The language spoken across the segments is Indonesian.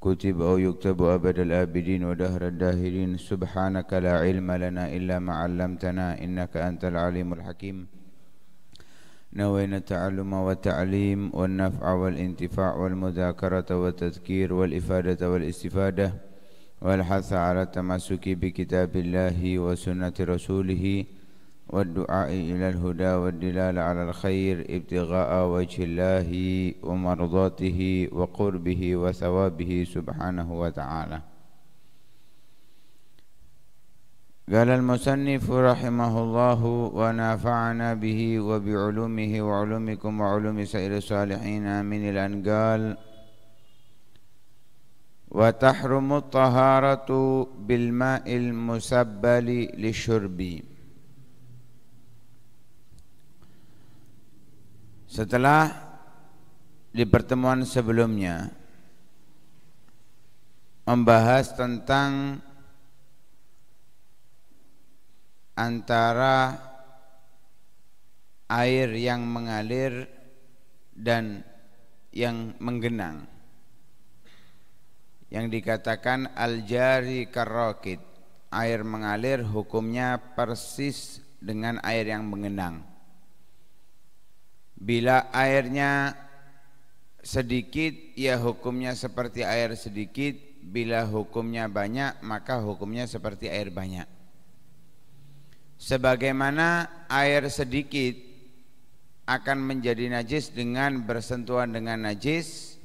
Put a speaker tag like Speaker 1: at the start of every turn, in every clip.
Speaker 1: كتب أو يكتب أبد الآبدين ودهر الداهرين سبحانك لا علم لنا إلا ما علمتنا إنك أنت العليم الحكيم نوينا التعلم والتعليم والنفع والانتفاع والمذاكرة والتذكير والإفادة والاستفادة والحث على التمسك بكتاب الله وسنة رسوله والدعاء إلى الهدى والدلال على الخير ابتغاء وجه الله ومرضاته وقربه وثوابه سبحانه وتعالى قال المصنف رحمه الله ونافعنا به وبعلومه وعلومكم وعلوم سائر الصالحين من الأنقال وتحرم الطهارة بالماء المسبل للشرب Setelah di pertemuan sebelumnya membahas tentang antara air yang mengalir dan yang menggenang yang dikatakan al-jari karokit air mengalir hukumnya persis dengan air yang menggenang. Bila airnya sedikit ya hukumnya seperti air sedikit, bila hukumnya banyak maka hukumnya seperti air banyak. Sebagaimana air sedikit akan menjadi najis dengan bersentuhan dengan najis,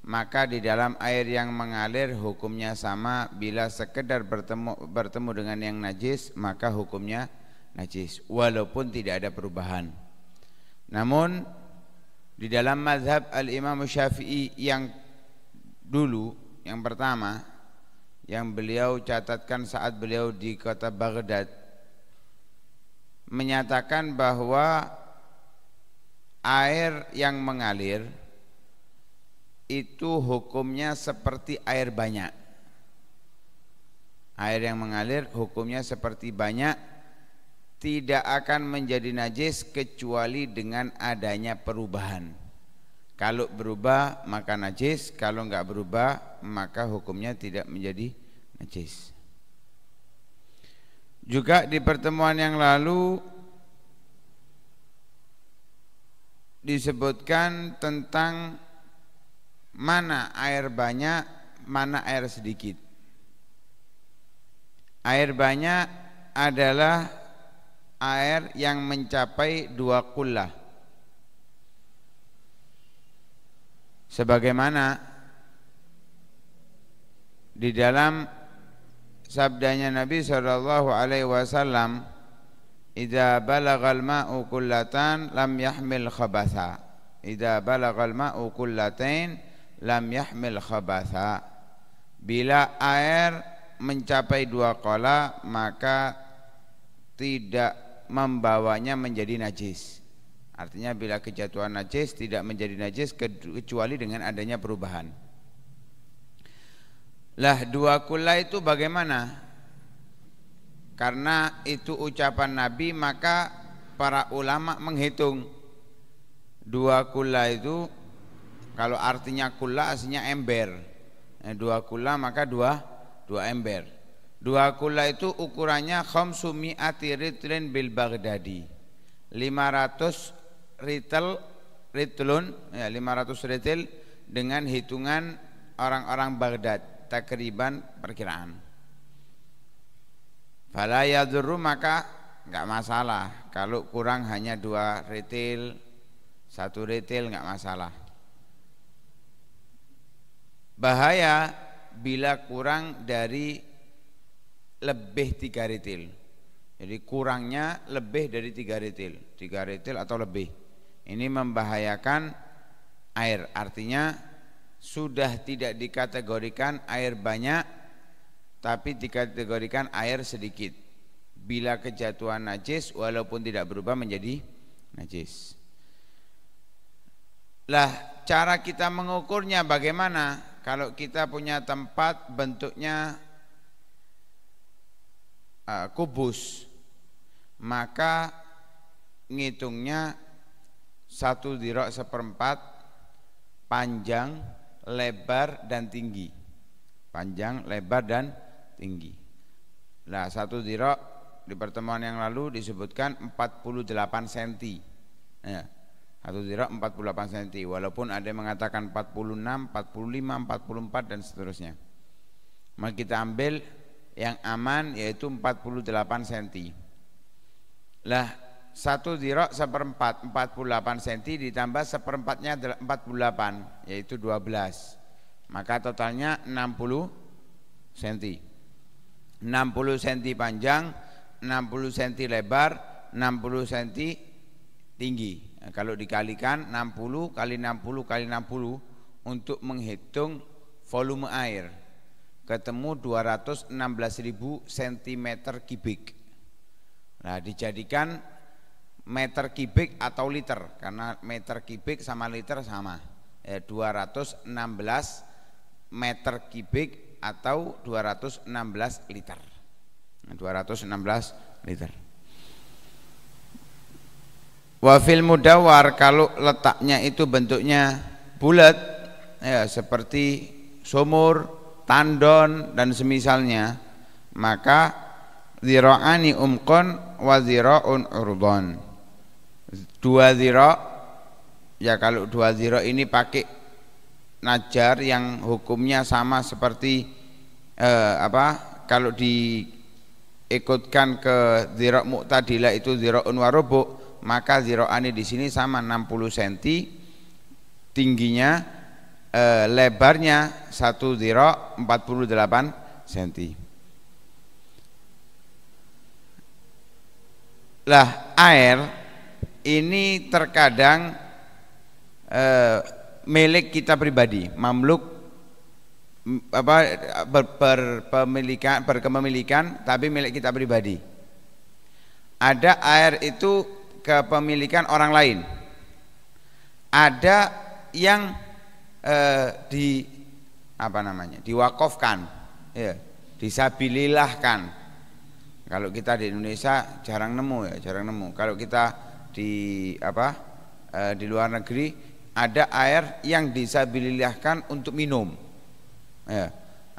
Speaker 1: maka di dalam air yang mengalir hukumnya sama bila sekedar bertemu bertemu dengan yang najis maka hukumnya najis walaupun tidak ada perubahan. Namun di dalam mazhab Al-Imam Syafi'i yang dulu yang pertama yang beliau catatkan saat beliau di kota Baghdad menyatakan bahwa air yang mengalir itu hukumnya seperti air banyak. Air yang mengalir hukumnya seperti banyak tidak akan menjadi najis kecuali dengan adanya perubahan. Kalau berubah maka najis, kalau enggak berubah maka hukumnya tidak menjadi najis. Juga di pertemuan yang lalu disebutkan tentang mana air banyak, mana air sedikit. Air banyak adalah air yang mencapai dua kullah sebagaimana di dalam sabdanya Nabi sallallahu alaihi wasallam idza balagal ma'u kullatan lam yahmil khabatha idza balagal ma'u kullatain lam yahmil khabatha bila air mencapai dua kola maka tidak membawanya menjadi najis. Artinya bila kejatuhan najis tidak menjadi najis kecuali dengan adanya perubahan. Lah dua kula itu bagaimana? Karena itu ucapan Nabi maka para ulama menghitung dua kula itu kalau artinya kula aslinya ember. Eh, dua kula maka dua dua ember. Dua kula itu ukurannya khamsumi ritrin bil Baghdadi. 500 ritel ritlun ya 500 ritel dengan hitungan orang-orang Baghdad takriban perkiraan. Fala yadurru maka enggak masalah kalau kurang hanya dua retail satu retail enggak masalah bahaya bila kurang dari lebih tiga retail jadi kurangnya lebih dari tiga retail tiga retail atau lebih ini membahayakan air artinya sudah tidak dikategorikan air banyak tapi dikategorikan air sedikit bila kejatuhan najis walaupun tidak berubah menjadi najis lah cara kita mengukurnya bagaimana kalau kita punya tempat bentuknya uh, kubus maka ngitungnya satu dirok seperempat panjang lebar dan tinggi panjang lebar dan tinggi nah satu dirok di pertemuan yang lalu disebutkan 48 cm ya, satu dirok 48 cm walaupun ada yang mengatakan 46, 45, 44 dan seterusnya maka kita ambil yang aman yaitu 48 cm lah satu dirok seperempat 48 cm ditambah seperempatnya 48 yaitu 12 maka totalnya 60 cm 60 cm panjang 60 cm lebar 60 cm tinggi nah, kalau dikalikan 60 kali 60 kali 60 untuk menghitung volume air ketemu 216.000 cm kubik. Nah, dijadikan meter kubik atau liter karena meter kubik sama liter sama. Eh, 216 meter kubik atau 216 liter. 216 nah, liter. Wafil mudawar kalau letaknya itu bentuknya bulat ya seperti sumur tandon dan semisalnya maka zira'ani umkon wa zira'un urdon dua zira ya kalau dua zira ini pakai najar yang hukumnya sama seperti eh, apa kalau diikutkan ke zira muktadila itu ziraun warubuk maka ziraani di sini sama 60 cm tingginya e, lebarnya satu dirok delapan cm. Lah air ini terkadang e, milik kita pribadi, mamluk apa ber, pemilikan, berkepemilikan tapi milik kita pribadi. Ada air itu kepemilikan orang lain. Ada yang eh, di apa namanya diwakofkan ya disabililahkan kalau kita di Indonesia jarang nemu ya jarang nemu kalau kita di apa eh, di luar negeri ada air yang disabililahkan untuk minum ya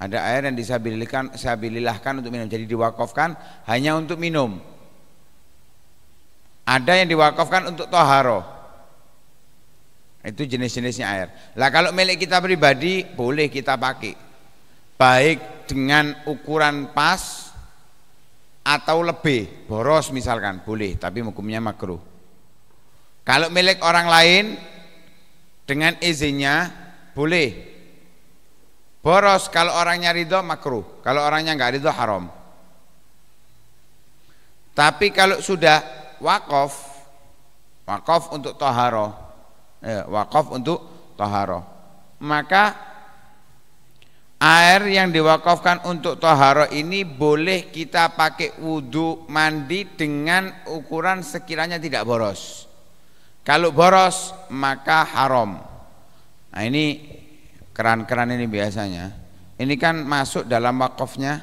Speaker 1: ada air yang disabililahkan disabililahkan untuk minum jadi diwakofkan hanya untuk minum ada yang diwakafkan untuk toharoh itu jenis-jenisnya air. Lah kalau milik kita pribadi boleh kita pakai. Baik dengan ukuran pas atau lebih, boros misalkan boleh, tapi hukumnya makruh. Kalau milik orang lain dengan izinnya boleh. Boros kalau orangnya ridho makruh, kalau orangnya nggak ridho haram. Tapi kalau sudah wakaf, wakaf untuk toharoh, eh, ya, wakaf untuk toharoh maka air yang diwakafkan untuk toharoh ini boleh kita pakai wudhu mandi dengan ukuran sekiranya tidak boros kalau boros maka haram nah ini keran-keran ini biasanya ini kan masuk dalam wakafnya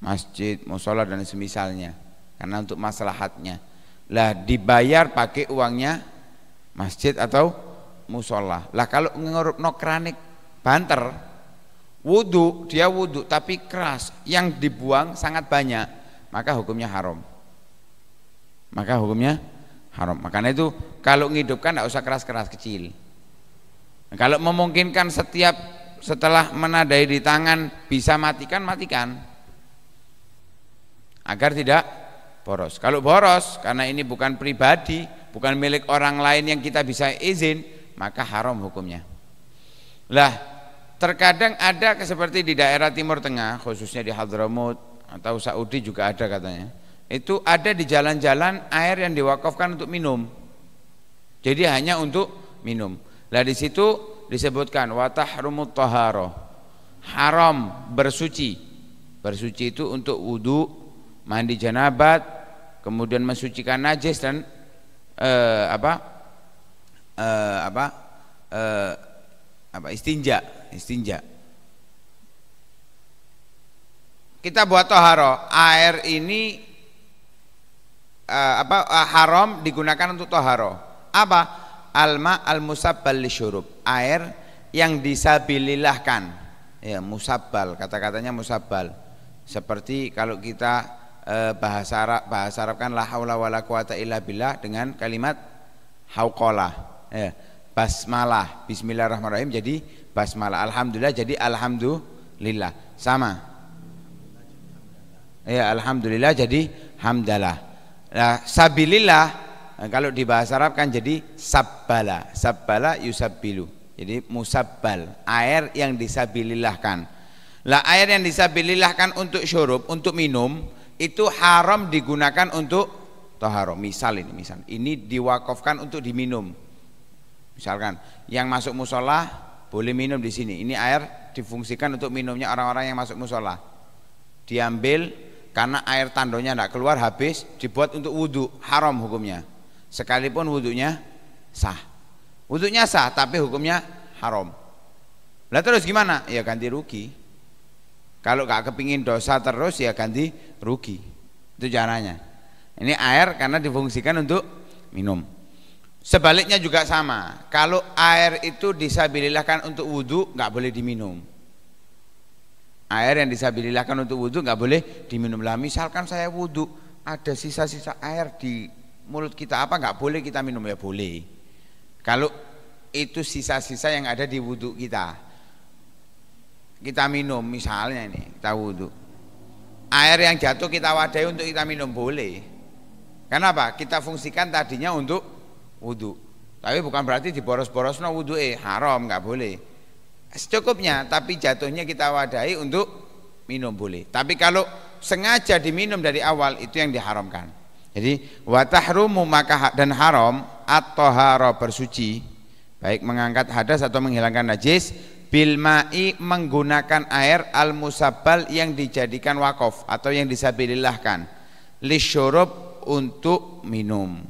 Speaker 1: masjid, musola dan semisalnya karena untuk maslahatnya lah dibayar pakai uangnya masjid atau musola. Lah kalau ngurupno keranik banter, wudhu dia wudhu tapi keras, yang dibuang sangat banyak, maka hukumnya haram. Maka hukumnya haram. Makanya itu kalau ngidupkan tidak usah keras-keras kecil. kalau memungkinkan setiap setelah menadai di tangan bisa matikan matikan agar tidak boros. Kalau boros karena ini bukan pribadi bukan milik orang lain yang kita bisa izin, maka haram hukumnya. Lah, terkadang ada seperti di daerah Timur Tengah, khususnya di Hadramut atau Saudi juga ada katanya. Itu ada di jalan-jalan air yang diwakafkan untuk minum. Jadi hanya untuk minum. Lah di situ disebutkan watahrumut toharo, haram bersuci bersuci itu untuk wudhu mandi janabat kemudian mensucikan najis dan eh, apa eh, apa eh, apa istinja istinja kita buat toharo air ini eh, apa eh, haram digunakan untuk toharo apa alma al musabbal syurub air yang disabililahkan ya musabbal kata-katanya musabbal seperti kalau kita Eh, bahasa Arab bahasa Arab kan la haula wala quwata illa billah dengan kalimat hauqalah ya. basmalah bismillahirrahmanirrahim jadi basmalah alhamdulillah jadi alhamdulillah sama ya alhamdulillah jadi hamdalah nah sabilillah nah, kalau di bahasa Arab kan jadi sabbala sabbala yusabbilu jadi musabbal air yang disabilillahkan lah air yang disabilillahkan untuk syurub untuk minum itu haram digunakan untuk toharo misal ini misal ini diwakafkan untuk diminum misalkan yang masuk musola boleh minum di sini ini air difungsikan untuk minumnya orang-orang yang masuk musola diambil karena air tandonya tidak keluar habis dibuat untuk wudhu haram hukumnya sekalipun wudhunya sah wudhunya sah tapi hukumnya haram lah terus gimana ya ganti rugi kalau nggak kepingin dosa terus ya ganti rugi. Itu caranya. Ini air karena difungsikan untuk minum. Sebaliknya juga sama. Kalau air itu disabililahkan untuk wudhu nggak boleh diminum. Air yang disabililahkan untuk wudhu nggak boleh diminum lah. Misalkan saya wudhu ada sisa-sisa air di mulut kita apa nggak boleh kita minum ya boleh. Kalau itu sisa-sisa yang ada di wudhu kita kita minum misalnya ini kita wudhu air yang jatuh kita wadahi untuk kita minum boleh karena apa kita fungsikan tadinya untuk wudhu tapi bukan berarti diboros-boros no wudhu eh haram nggak boleh secukupnya tapi jatuhnya kita wadahi untuk minum boleh tapi kalau sengaja diminum dari awal itu yang diharamkan jadi watahrumu maka dan haram atau haram bersuci baik mengangkat hadas atau menghilangkan najis Bilma'i menggunakan air al-musabbal yang dijadikan wakaf atau yang disabilillahkan. Lisyurub untuk minum.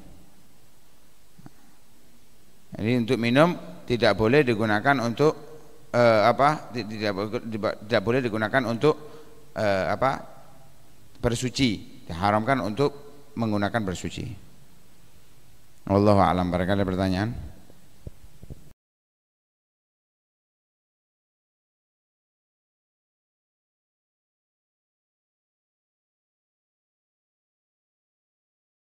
Speaker 1: Jadi untuk minum tidak boleh digunakan untuk uh, apa? Tidak, tidak boleh digunakan untuk uh, apa? bersuci. Diharamkan untuk menggunakan bersuci. Allah alam barakallahu pertanyaan.